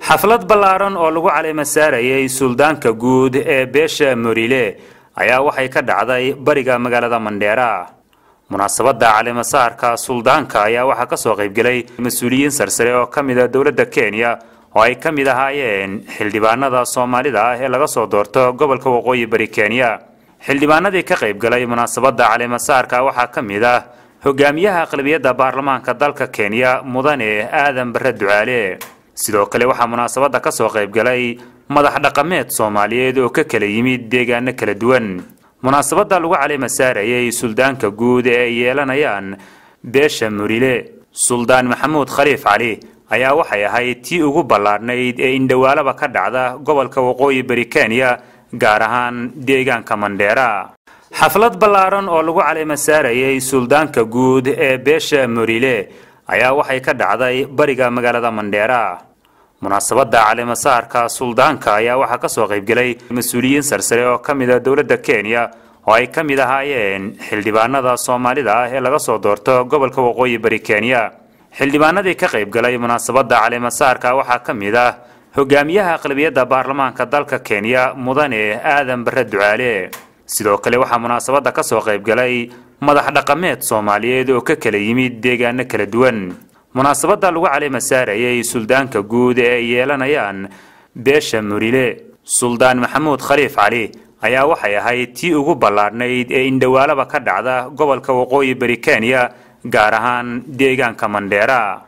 xaflad ballaaran oo lagu caleemasaarayay suldaanka guud ee beesha morile ayaa waxay ka dhacday bariga magaalada mandheera munaasabadda caleemasaarka suldaanka ayaa waxaa ka soo qaybgelay mas-uuliyiin sarsare oo ka mid a ah dowladda kenya oo ay ka mid ahaayeen xildhibaanada soomaalida ah ee laga soo doorto gobolka waqooyi bari kenya xildhibaanadii ka qaybgalay munaasabadda caleemasaarka waxaa ka mid ah hogaamiyaha aqlabiyadda baarlamaanka dalka kenya mudane aadan barre ducaale sidoo kale waxaa munaasabadda ka soo qaybgalay madax dhaqameed soomaaliyeed oo ka kala yimid deegaano kala duwan munaasabadda lagu calima saarayay suldaanka guud ee ay yeelanayaan beesha murile suldaan maxamuud khaliif cali ayaa waxay ahayd tii ugu ballaadhnayd ee indhowaalaba ka dhacda gobolka waqooyi bari kenya gaar ahaan deegaanka mandheera xaflad ballaaran oo lagu calima saarayay suldaanka guud ee beesha murile ayaa waxay ka dhacday bariga magaalada mandheera munaasabadda caleemasaarka suldaanka ayaa waxaa ka soo qaybgelay mas-uuliyiin sarsare oo ka mid mida ah dowladda kenya oo ay ka mid ahaayeen xildhibaanada soomaalida ah ee laga soo doorto gobolka waqooyi bari kenya xildhibaanadii ka qaybgalay munaasabadda caleemasaarka waxaa ka mid ah hogaamiyaha aqlabiyadda baarlamaanka dalka kenya mudane aadan barre ducaale sidoo kale waxaa munaasabadda ka soo qaybgalay madax dhaqameed soomaaliyeed oo ka kala yimid deegaano kala duwan munaasabadda lagu caleema saarayay suldaanka guud ee ay yeelanayaan beesha murile suldaan maxamuud khaliif cali ayaa waxay ahayd tii ugu ballaadhnayd ee indhowaalaba ka dhacda gobolka waqooyi bari kenya gaar ahaan deegaanka mandheera